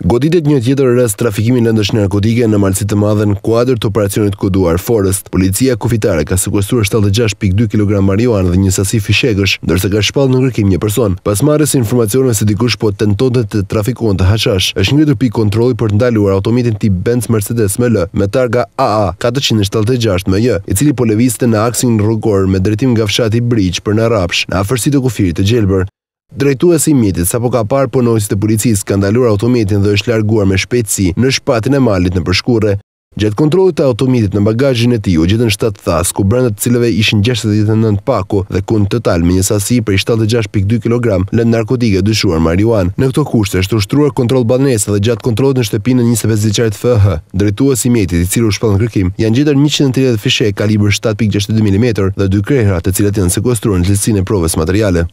Goditet një tjetër rast trafikimi lëndësh narkotike në malësit të madhen kuadrë të operacionit kuduar Forest. Policia kufitare ka sekuestuar 76.2 kg marihuan dhe një sasi fishekësh, dërse ka shpal në kërkim një person. Pas marës informacionën se dikush po tenton të të trafikuan të haqash, është një tërpi kontroli për ndaluar automitin tip Benz Mercedes ML me targa AA 476 MJ, i cili po leviste në aksin rrugor me dretim nga fshati Bridge për në rapsh në afërsi të kufirit të gjelbër. Drejtuesi i sa sapo ka parë punonjësit e policisë skandaluar automjetin dhe është larguar me shpejtësi në shpatin e malit në përshkure. Gjatë kontrollit të automjetit në bagazhin e tij u gjetën 7 thas, ku brenda të cilëve ishin 69 paku dhe ku në total me një sasi për 76.2 kg lënd narkotike dyshuar marijuan. Në këto kushte është ushtruar kontrol banese dhe gjatë kontrollit në shtëpinë në 25 vjeçarit FH, drejtuesi i mjetit i cili u shpall në kërkim, janë gjetur 130 fishe kalibër 7.62 mm dhe dy krehra të janë sekuestruar në cilësinë e provës materiale.